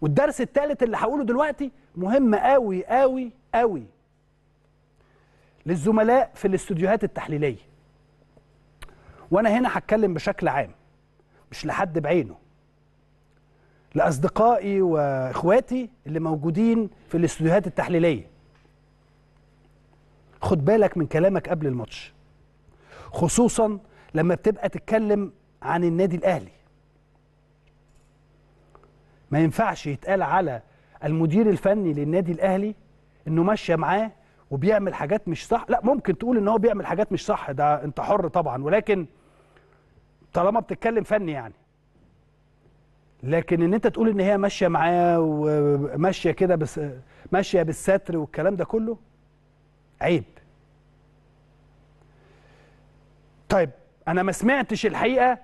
والدرس الثالث اللي هقوله دلوقتي مهم قوي قوي قوي للزملاء في الاستوديوهات التحليليه وانا هنا هتكلم بشكل عام مش لحد بعينه لاصدقائي واخواتي اللي موجودين في الاستوديوهات التحليليه خد بالك من كلامك قبل الماتش خصوصا لما بتبقى تتكلم عن النادي الاهلي ما ينفعش يتقال على المدير الفني للنادي الاهلي انه ماشيه معاه وبيعمل حاجات مش صح لا ممكن تقول ان هو بيعمل حاجات مش صح ده انت حر طبعا ولكن طالما بتتكلم فني يعني لكن ان انت تقول ان هي ماشيه معاه وماشيه كده بس ماشيه بالستر والكلام ده كله عيب طيب انا ما سمعتش الحقيقه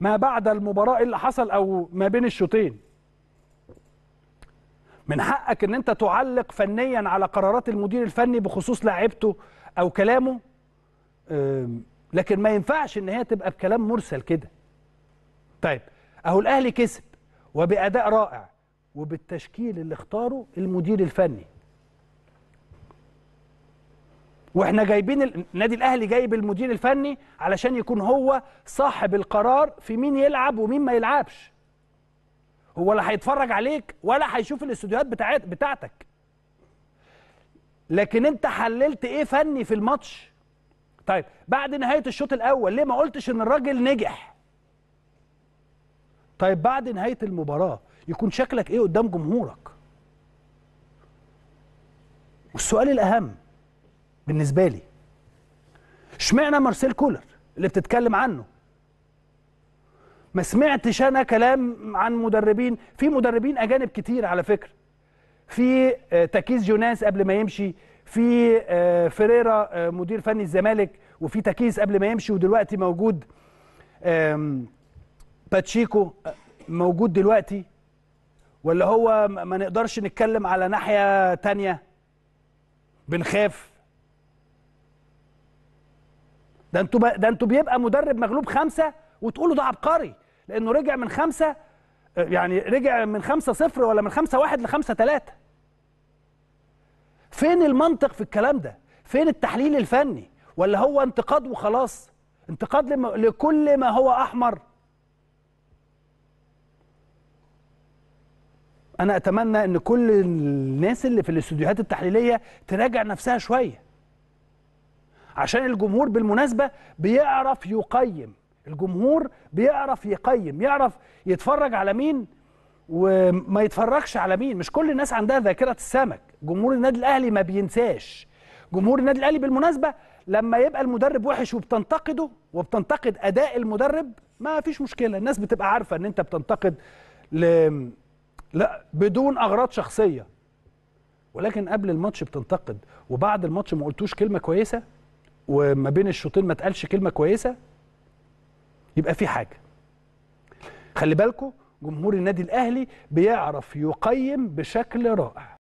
ما بعد المباراه اللي حصل او ما بين الشوطين من حقك ان انت تعلق فنيا على قرارات المدير الفني بخصوص لعيبته او كلامه لكن ما ينفعش ان هي تبقى بكلام مرسل كده طيب اهو الاهلي كسب وباداء رائع وبالتشكيل اللي اختاره المدير الفني واحنا جايبين النادي الاهلي جايب المدير الفني علشان يكون هو صاحب القرار في مين يلعب ومين ما يلعبش هو لا هيتفرج عليك ولا هيشوف الاستوديوهات بتاعت بتاعتك لكن انت حللت ايه فني في الماتش طيب بعد نهايه الشوط الاول ليه ما قلتش ان الراجل نجح طيب بعد نهايه المباراه يكون شكلك ايه قدام جمهورك والسؤال الاهم بالنسبه لي اشمعنى مارسيل كولر اللي بتتكلم عنه ما سمعتش انا كلام عن مدربين في مدربين اجانب كتير على فكره في آه، تكيس جوناس قبل ما يمشي في آه، فيريرا آه، مدير فني الزمالك وفي تكيس قبل ما يمشي ودلوقتي موجود باتشيكو موجود دلوقتي ولا هو ما نقدرش نتكلم على ناحية تانية بنخاف ده انتوا ده انتوا بيبقى مدرب مغلوب خمسة وتقولوا ده عبقري لانه رجع من خمسه يعني رجع من خمسه صفر ولا من خمسه واحد لخمسه ثلاثه فين المنطق في الكلام ده فين التحليل الفني ولا هو انتقاد وخلاص انتقاد لكل ما هو احمر انا اتمنى ان كل الناس اللي في الاستوديوهات التحليليه تراجع نفسها شويه عشان الجمهور بالمناسبه بيعرف يقيم الجمهور بيعرف يقيم يعرف يتفرج على مين وما يتفرجش على مين مش كل الناس عندها ذاكره السمك جمهور النادي الاهلي ما بينساش جمهور النادي الاهلي بالمناسبه لما يبقى المدرب وحش وبتنتقده وبتنتقد اداء المدرب ما فيش مشكله الناس بتبقى عارفه ان انت بتنتقد ل... لا بدون اغراض شخصيه ولكن قبل الماتش بتنتقد وبعد الماتش ما قلتوش كلمه كويسه وما بين الشوطين ما تقالش كلمه كويسه يبقى في حاجه خلي بالكم جمهور النادي الاهلي بيعرف يقيم بشكل رائع